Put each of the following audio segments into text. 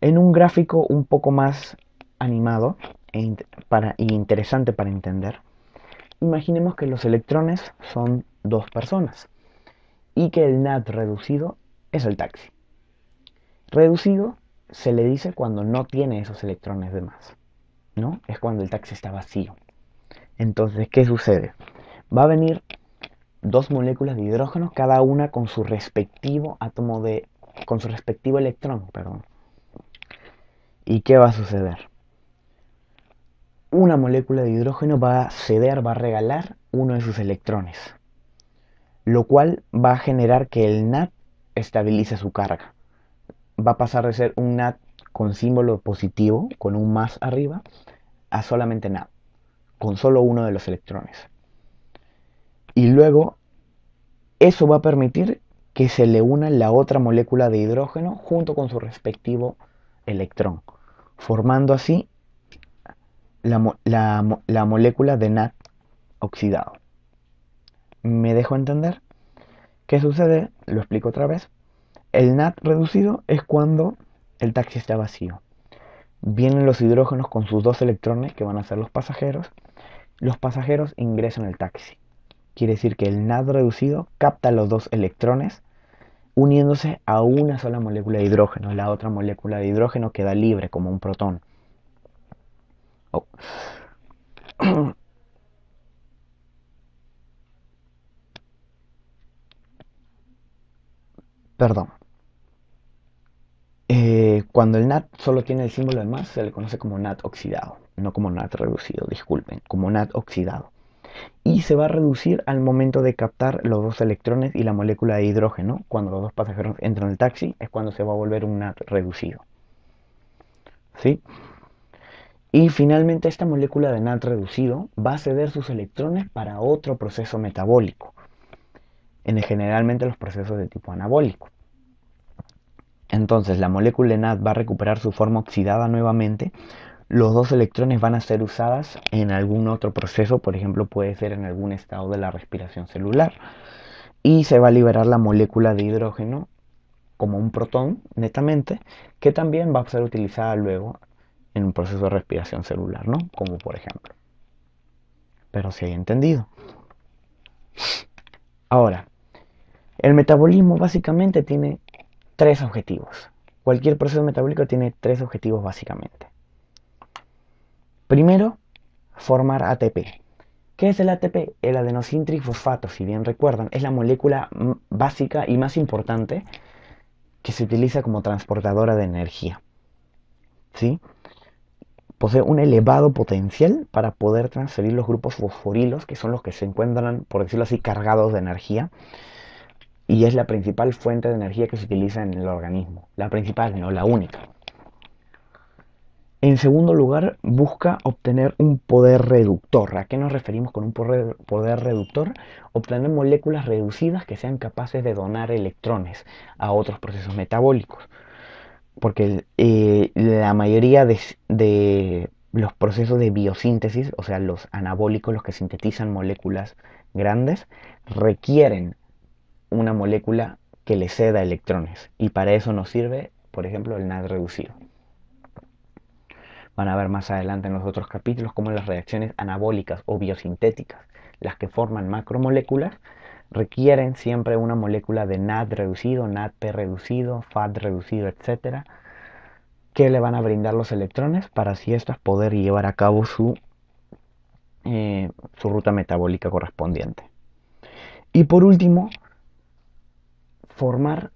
en un gráfico un poco más animado e, interesante para entender, imaginemos que los electrones son dos personas y que el NAT reducido es el taxi. Reducido se le dice cuando no tiene esos electrones de más, ¿no? Es cuando el taxi está vacío. Entonces, ¿qué sucede? Va a venir dos moléculas de hidrógeno, cada una con su respectivo átomo de. con su respectivo electrón, perdón. ¿Y qué va a suceder? Una molécula de hidrógeno va a ceder, va a regalar uno de sus electrones, lo cual va a generar que el NAT estabilice su carga. Va a pasar de ser un NAT con símbolo positivo, con un más arriba, a solamente NAT, con solo uno de los electrones. Y luego, eso va a permitir que se le una la otra molécula de hidrógeno junto con su respectivo electrón formando así la, molécula de NAT oxidado. ¿Me dejo entender? ¿Qué sucede? Lo explico otra vez. El NAD reducido es cuando el taxi está vacío. Vienen los hidrógenos con sus dos electrones que van a ser los pasajeros. Los pasajeros ingresan al taxi. Quiere decir que el NAD reducido capta los dos electrones uniéndose a una sola molécula de hidrógeno, la otra molécula de hidrógeno queda libre como un protón. Oh. Perdón. Eh, cuando el NAT solo tiene el símbolo de más, se le conoce como NAT oxidado, no como NAT reducido, disculpen, como NAT oxidado y se va a reducir al momento de captar los dos electrones y la molécula de hidrógeno. Cuando los dos pasajeros entran en el taxi es cuando se va a volver un NAT reducido. ¿Sí? Y finalmente esta molécula de NAT reducido va a ceder sus electrones para otro proceso metabólico, en generalmente los procesos de tipo anabólico. Entonces la molécula de NAD va a recuperar su forma oxidada nuevamente los dos electrones van a ser usadas en algún otro proceso, por ejemplo puede ser en algún estado de la respiración celular, y se va a liberar la molécula de hidrógeno como un protón netamente, que también va a ser utilizada luego en un proceso de respiración celular, ¿no? Como por ejemplo. Pero si hay entendido. Ahora, el metabolismo básicamente tiene tres objetivos. Cualquier proceso metabólico tiene tres objetivos básicamente. Primero, formar ATP. ¿Qué es el ATP? El adenosín fosfato, si bien recuerdan, es la molécula básica y más importante que se utiliza como transportadora de energía. ¿Sí? Posee un elevado potencial para poder transferir los grupos fosforilos, que son los que se encuentran, por decirlo así, cargados de energía. Y es la principal fuente de energía que se utiliza en el organismo. La principal, no la única. En segundo lugar, busca obtener un poder reductor. ¿A qué nos referimos con un poder, reductor? Obtener moléculas reducidas que sean capaces de donar electrones a otros procesos metabólicos. Porque eh, la mayoría de, de los procesos de biosíntesis, o sea, los anabólicos, los que sintetizan moléculas grandes, requieren una molécula que le ceda electrones. Y para eso nos sirve, por ejemplo, el NAD reducido. Van a ver más adelante en los otros capítulos cómo las reacciones anabólicas o biosintéticas, las que forman macromoléculas, requieren siempre una molécula de NAD reducido, NADP reducido, FAD reducido, etcétera, que le van a brindar los electrones para así estas poder llevar a cabo su, eh, su ruta metabólica correspondiente. Y por último, formar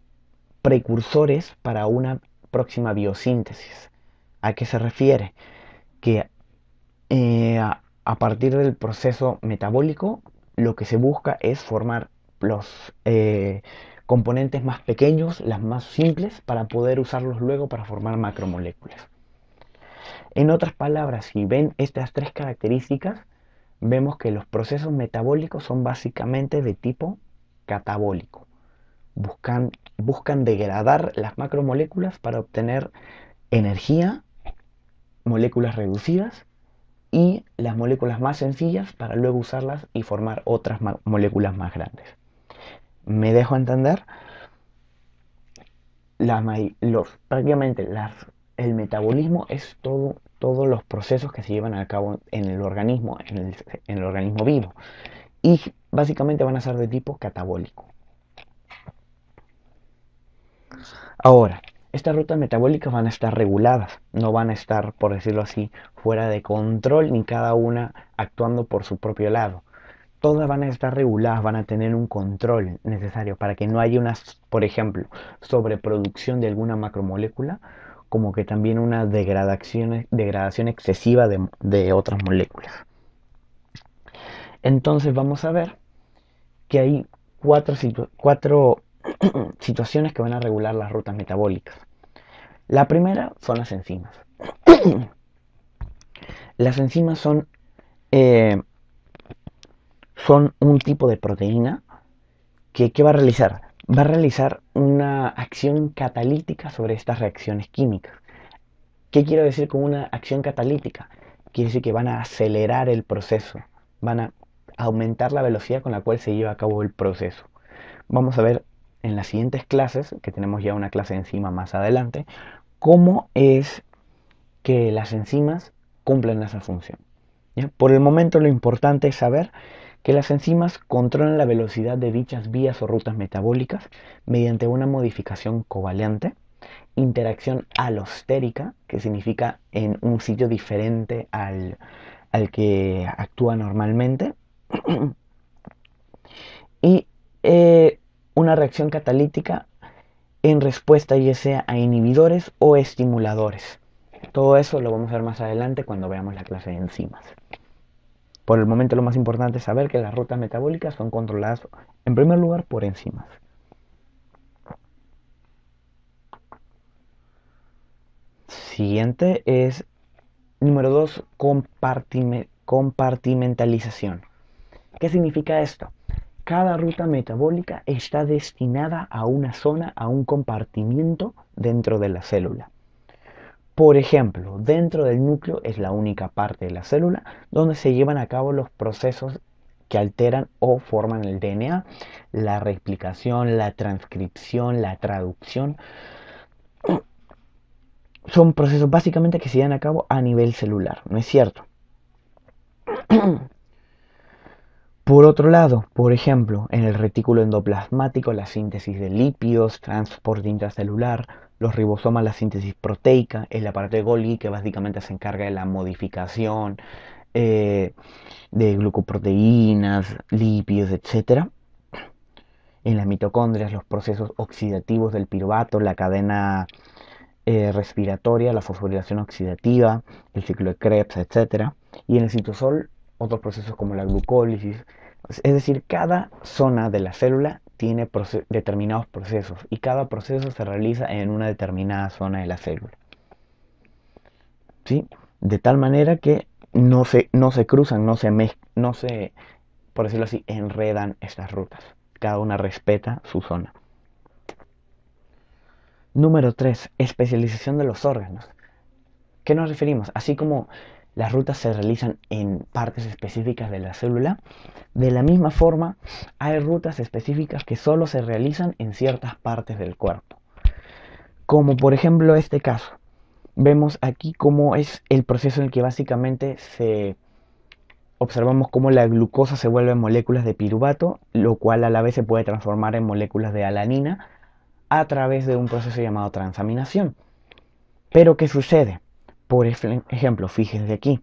precursores para una próxima biosíntesis. ¿A qué se refiere? Que eh, a, partir del proceso metabólico lo que se busca es formar los eh, componentes más pequeños, las más simples, para poder usarlos luego para formar macromoléculas. En otras palabras, si ven estas tres características, vemos que los procesos metabólicos son básicamente de tipo catabólico. Buscan, buscan degradar las macromoléculas para obtener energía moléculas reducidas y las moléculas más sencillas para luego usarlas y formar otras moléculas más grandes. ¿Me dejo entender? los, prácticamente el metabolismo es todo, todos los procesos que se llevan a cabo en el organismo, en el organismo vivo. Y básicamente van a ser de tipo catabólico. Ahora, estas rutas metabólicas van a estar reguladas, no van a estar, por decirlo así, fuera de control ni cada una actuando por su propio lado. Todas van a estar reguladas, van a tener un control necesario para que no haya una, por ejemplo, sobreproducción de alguna macromolécula, como que también una degradación, degradación excesiva de, otras moléculas. Entonces vamos a ver que hay cuatro, cuatro situaciones que van a regular las rutas metabólicas. La primera son las enzimas. las enzimas son, eh, son un tipo de proteína que va a realizar? Va a realizar una acción catalítica sobre estas reacciones químicas. ¿Qué quiero decir con una acción catalítica? Quiere decir que van a acelerar el proceso, van a aumentar la velocidad con la cual se lleva a cabo el proceso. Vamos a ver en las siguientes clases, que tenemos ya una clase encima más adelante, cómo es que las enzimas cumplen esa función. Por el momento lo importante es saber que las enzimas controlan la velocidad de dichas vías o rutas metabólicas mediante una modificación covalente, interacción alostérica, que significa en un sitio diferente al, que actúa normalmente, y eh, una reacción catalítica en respuesta ya sea a inhibidores o estimuladores. Todo eso lo vamos a ver más adelante cuando veamos la clase de enzimas. Por el momento lo más importante es saber que las rutas metabólicas son controladas en primer lugar por enzimas. Siguiente es número 2, compartimentalización. ¿Qué significa esto? cada ruta metabólica está destinada a una zona, a un compartimiento dentro de la célula. Por ejemplo, dentro del núcleo es la única parte de la célula donde se llevan a cabo los procesos que alteran o forman el DNA, la replicación, la transcripción, la traducción. Son procesos básicamente que se llevan a cabo a nivel celular, ¿no es cierto? Por otro lado, por ejemplo, en el retículo endoplasmático, la síntesis de lípidos, transporte intracelular, los ribosomas, la síntesis proteica, el aparato de Golgi que básicamente se encarga de la modificación eh, de glucoproteínas, lípidos, etc. En las mitocondrias, los procesos oxidativos del piruvato, la cadena eh, respiratoria, la fosforilación oxidativa, el ciclo de Krebs, etc. Y en el citosol, otros procesos como la glucólisis, es decir, cada zona de la célula tiene determinados procesos y cada proceso se realiza en una determinada zona de la célula. ¿Sí? De tal manera que no se, no se cruzan, no se, no se, por decirlo así, enredan estas rutas. Cada una respeta su zona. Número 3. Especialización de los órganos. ¿Qué nos referimos? Así como las rutas se realizan en partes específicas de la célula. De la misma forma, hay rutas específicas que solo se realizan en ciertas partes del cuerpo. Como por ejemplo este caso. Vemos aquí cómo es el proceso en el que básicamente se observamos cómo la glucosa se vuelve en moléculas de piruvato, lo cual a la vez se puede transformar en moléculas de alanina a través de un proceso llamado transaminación. Pero ¿qué sucede? Por ejemplo, fíjense aquí,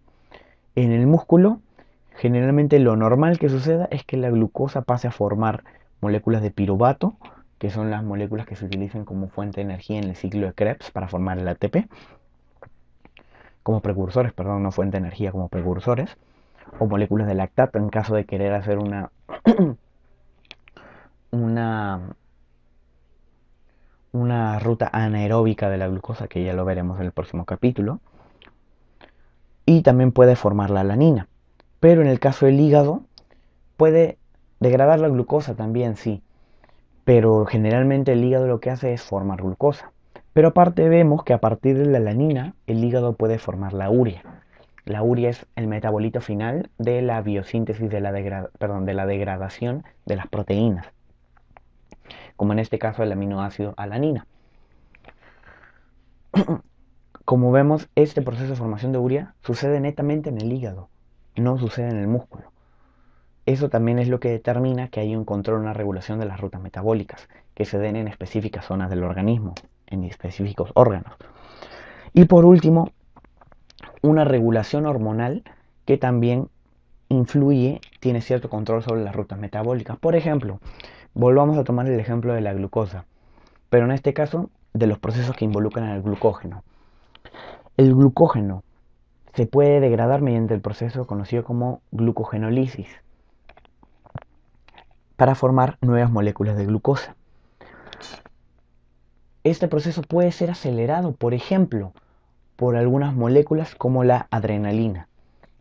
en el músculo generalmente lo normal que suceda es que la glucosa pase a formar moléculas de pirobato, que son las moléculas que se utilizan como fuente de energía en el ciclo de Krebs para formar el ATP, como precursores, perdón, no fuente de energía, como precursores, o moléculas de lactato en caso de querer hacer una, una, una ruta anaeróbica de la glucosa, que ya lo veremos en el próximo capítulo y también puede formar la alanina. Pero en el caso del hígado puede degradar la glucosa también, sí. Pero generalmente el hígado lo que hace es formar glucosa. Pero aparte vemos que a partir de la alanina, el hígado puede formar la urea. La urea es el metabolito final de la biosíntesis de la, perdón, de la degradación de las proteínas, como en este caso el aminoácido alanina. Como vemos, este proceso de formación de urea sucede netamente en el hígado, no sucede en el músculo. Eso también es lo que determina que hay un control, una regulación de las rutas metabólicas, que se den en específicas zonas del organismo, en específicos órganos. Y por último, una regulación hormonal que también influye, tiene cierto control sobre las rutas metabólicas. Por ejemplo, volvamos a tomar el ejemplo de la glucosa, pero en este caso de los procesos que involucran al glucógeno. El glucógeno se puede degradar mediante el proceso conocido como glucogenólisis para formar nuevas moléculas de glucosa. Este proceso puede ser acelerado, por ejemplo, por algunas moléculas como la adrenalina,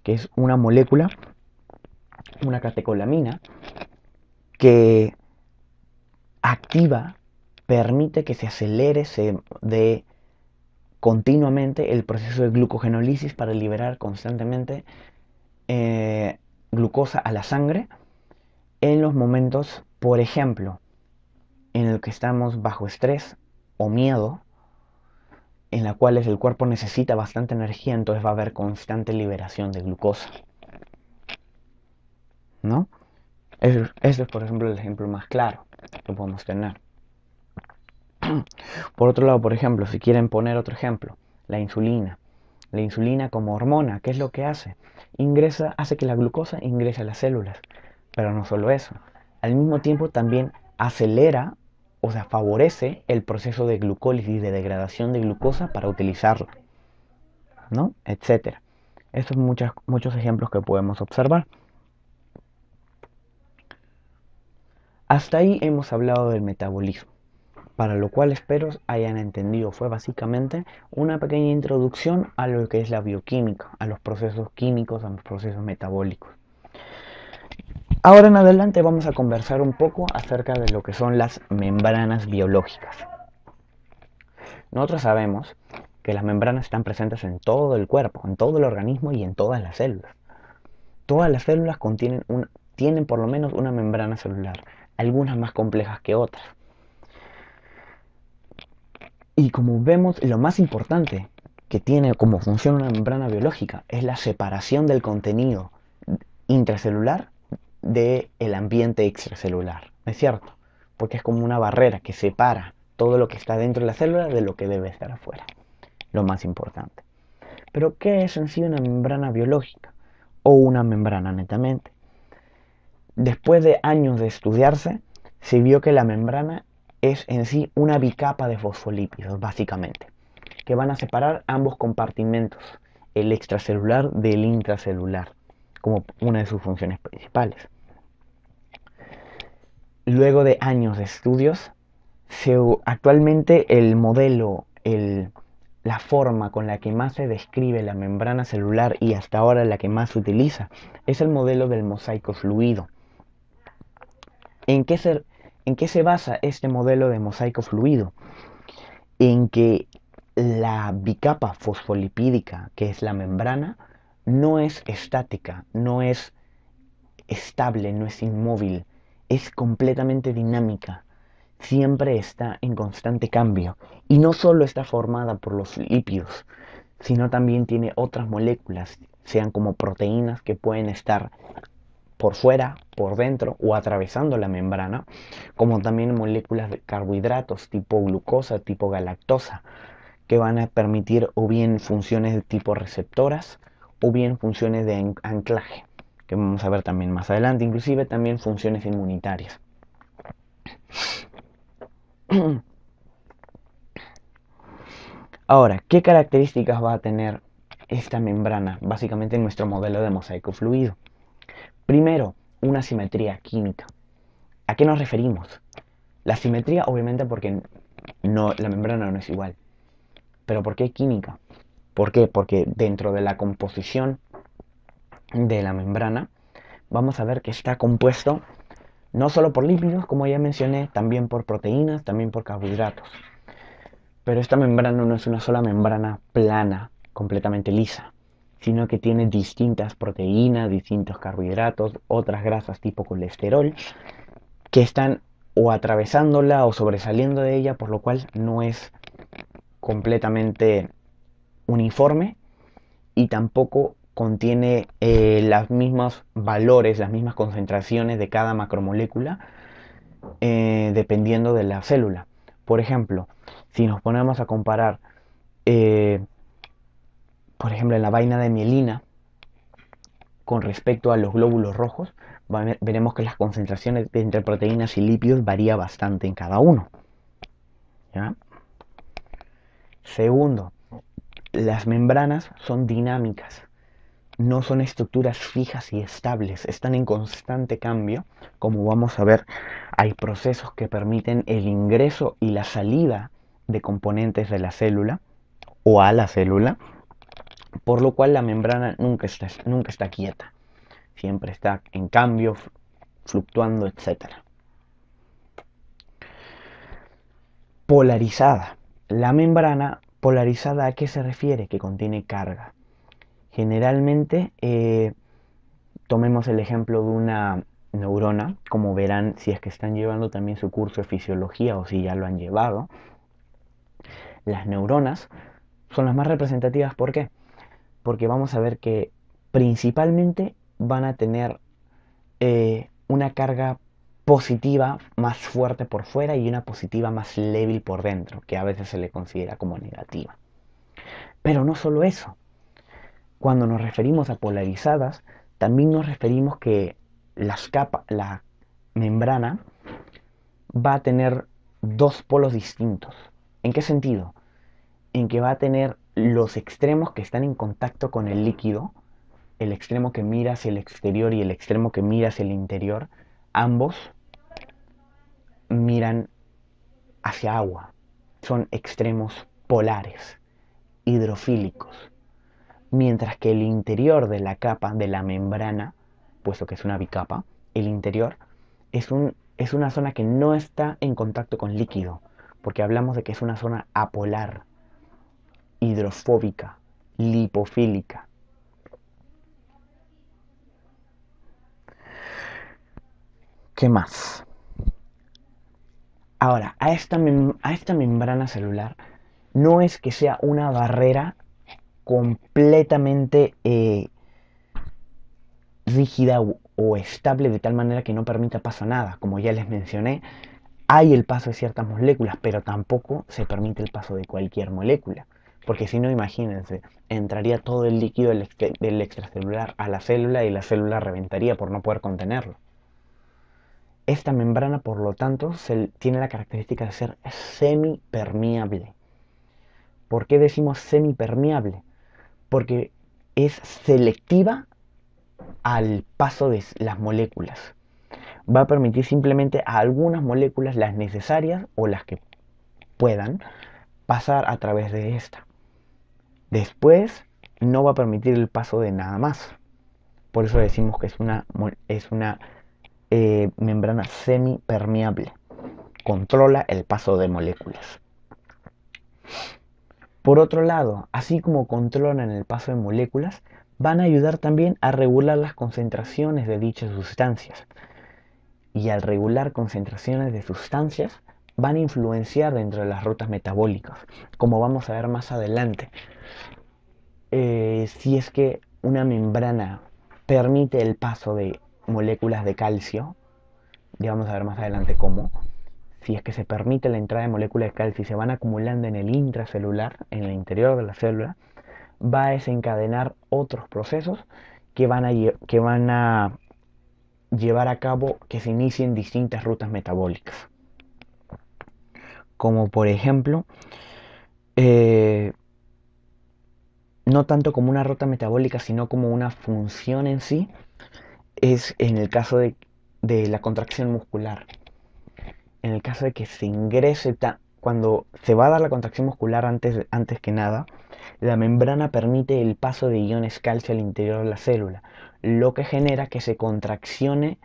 que es una molécula, una catecolamina, que activa, permite que se acelere, se dé continuamente el proceso de glucogenólisis para liberar constantemente eh, glucosa a la sangre en los momentos, por ejemplo, en el que estamos bajo estrés o miedo, en la cual el cuerpo necesita bastante energía, entonces va a haber constante liberación de glucosa. ¿No? Eso, es, por ejemplo, el ejemplo más claro que podemos tener. Por otro lado, por ejemplo, si quieren poner otro ejemplo, la insulina. La insulina como hormona, ¿qué es lo que hace? Ingresa, hace que la glucosa ingrese a las células. Pero no solo eso. Al mismo tiempo también acelera, o sea, favorece el proceso de glucólisis, de degradación de glucosa para utilizarla. ¿No? Etcétera. Estos son muchos ejemplos que podemos observar. Hasta ahí hemos hablado del metabolismo para lo cual espero hayan entendido. Fue básicamente una pequeña introducción a lo que es la bioquímica, a los procesos químicos, a los procesos metabólicos. Ahora en adelante vamos a conversar un poco acerca de lo que son las membranas biológicas. Nosotros sabemos que las membranas están presentes en todo el cuerpo, en todo el organismo y en todas las células. Todas las células contienen tienen por lo menos una membrana celular, algunas más complejas que otras. Y como vemos, lo más importante que tiene como función una membrana biológica es la separación del contenido intracelular del el ambiente extracelular. es cierto? Porque es como una barrera que separa todo lo que está dentro de la célula de lo que debe estar afuera. Lo más importante. Pero, ¿qué es en sí una membrana biológica? O una membrana netamente. Después de años de estudiarse, se vio que la membrana es en sí una bicapa de fosfolípidos, básicamente, que van a separar ambos compartimentos, el extracelular del intracelular, como una de sus funciones principales. Luego de años de estudios, actualmente el modelo, la forma con la que más se describe la membrana celular y hasta ahora la que más se utiliza, es el modelo del mosaico fluido. ¿En qué se ¿En qué se basa este modelo de mosaico fluido? En que la bicapa fosfolipídica, que es la membrana, no es estática, no es estable, no es inmóvil, es completamente dinámica, siempre está en constante cambio y no solo está formada por los lípidos, sino también tiene otras moléculas, sean como proteínas que pueden estar por fuera, por dentro o atravesando la membrana, como también moléculas de carbohidratos tipo glucosa, tipo galactosa, que van a permitir o bien funciones de tipo receptoras o bien funciones de anclaje, que vamos a ver también más adelante, inclusive también funciones inmunitarias. Ahora, ¿qué características va a tener esta membrana? Básicamente en nuestro modelo de mosaico fluido. Primero, una simetría química. ¿A qué nos referimos? La simetría, obviamente, porque no, la membrana no es igual. Pero ¿por qué química? ¿Por qué? Porque dentro de la composición de la membrana, vamos a ver que está compuesto no solo por lípidos, como ya mencioné, también por proteínas, también por carbohidratos. Pero esta membrana no es una sola membrana plana, completamente lisa sino que tiene distintas proteínas, distintos carbohidratos, otras grasas tipo colesterol, que están o atravesándola o sobresaliendo de ella, por lo cual no es completamente uniforme y tampoco contiene eh, los mismos valores, las mismas concentraciones de cada macromolécula eh, dependiendo de la célula. Por ejemplo, si nos ponemos a comparar eh, por ejemplo, en la vaina de mielina, con respecto a los glóbulos rojos, veremos que las concentraciones entre proteínas y lípidos varía bastante en cada uno. Segundo, las membranas son dinámicas, no son estructuras fijas y estables, están en constante cambio. Como vamos a ver, hay procesos que permiten el ingreso y la salida de componentes de la célula o a la célula por lo cual la membrana nunca está, nunca está quieta, siempre está en cambio, fluctuando, etc. Polarizada. La membrana polarizada a qué se refiere? Que contiene carga. Generalmente, eh, tomemos el ejemplo de una neurona, como verán si es que están llevando también su curso de fisiología o si ya lo han llevado. Las neuronas son las más representativas, ¿por qué? porque vamos a ver que principalmente van a tener eh, una carga positiva más fuerte por fuera y una positiva más débil por dentro, que a veces se le considera como negativa. Pero no solo eso. Cuando nos referimos a polarizadas, también nos referimos que las la membrana va a tener dos polos distintos. ¿En qué sentido? En que va a tener los extremos que están en contacto con el líquido, el extremo que mira hacia el exterior y el extremo que mira hacia el interior, ambos miran hacia agua. Son extremos polares, hidrofílicos. Mientras que el interior de la capa, de la membrana, puesto que es una bicapa, el interior es, un, es una zona que no está en contacto con líquido, porque hablamos de que es una zona apolar, hidrofóbica, lipofílica. ¿Qué más? Ahora, a esta, a esta membrana celular no es que sea una barrera completamente eh, rígida o estable de tal manera que no permita paso nada. Como ya les mencioné, hay el paso de ciertas moléculas, pero tampoco se permite el paso de cualquier molécula. Porque si no, imagínense, entraría todo el líquido del, extracelular a la célula y la célula reventaría por no poder contenerlo. Esta membrana, por lo tanto, tiene la característica de ser semipermeable. ¿Por qué decimos semipermeable? Porque es selectiva al paso de las moléculas. Va a permitir simplemente a algunas moléculas, las necesarias o las que puedan, pasar a través de esta después no va a permitir el paso de nada más. Por eso decimos que es una, eh, membrana semipermeable. Controla el paso de moléculas. Por otro lado, así como controlan el paso de moléculas, van a ayudar también a regular las concentraciones de dichas sustancias. Y al regular concentraciones de sustancias, van a influenciar dentro de las rutas metabólicas, como vamos a ver más adelante. Eh, si es que una membrana permite el paso de moléculas de calcio, ya vamos a ver más adelante cómo, si es que se permite la entrada de moléculas de calcio y se van acumulando en el intracelular, en el interior de la célula, va a desencadenar otros procesos que van a, que van a llevar a cabo que se inicien distintas rutas metabólicas como por ejemplo, eh, no tanto como una rota metabólica, sino como una función en sí, es en el caso de, la contracción muscular. En el caso de que se ingrese, cuando se va a dar la contracción muscular antes, antes que nada, la membrana permite el paso de iones calcio al interior de la célula, lo que genera que se contraccione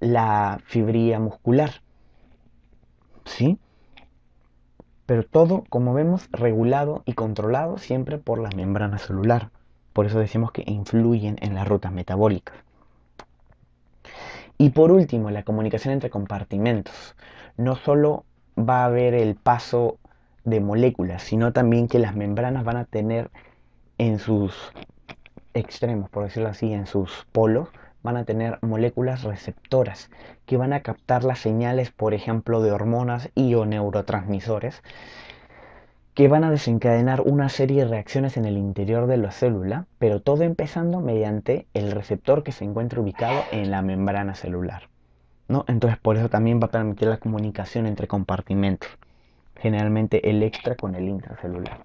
la fibrilla muscular. ¿Sí? pero todo, como vemos, regulado y controlado siempre por la membrana celular. Por eso decimos que influyen en las rutas metabólicas. Y por último, la comunicación entre compartimentos. No solo va a haber el paso de moléculas, sino también que las membranas van a tener en sus extremos, por decirlo así, en sus polos, van a tener moléculas receptoras que van a captar las señales, por ejemplo, de hormonas y o neurotransmisores, que van a desencadenar una serie de reacciones en el interior de la célula, pero todo empezando mediante el receptor que se encuentra ubicado en la membrana celular. ¿no? Entonces, por eso también va a permitir la comunicación entre compartimentos, generalmente el extra con el intracelular.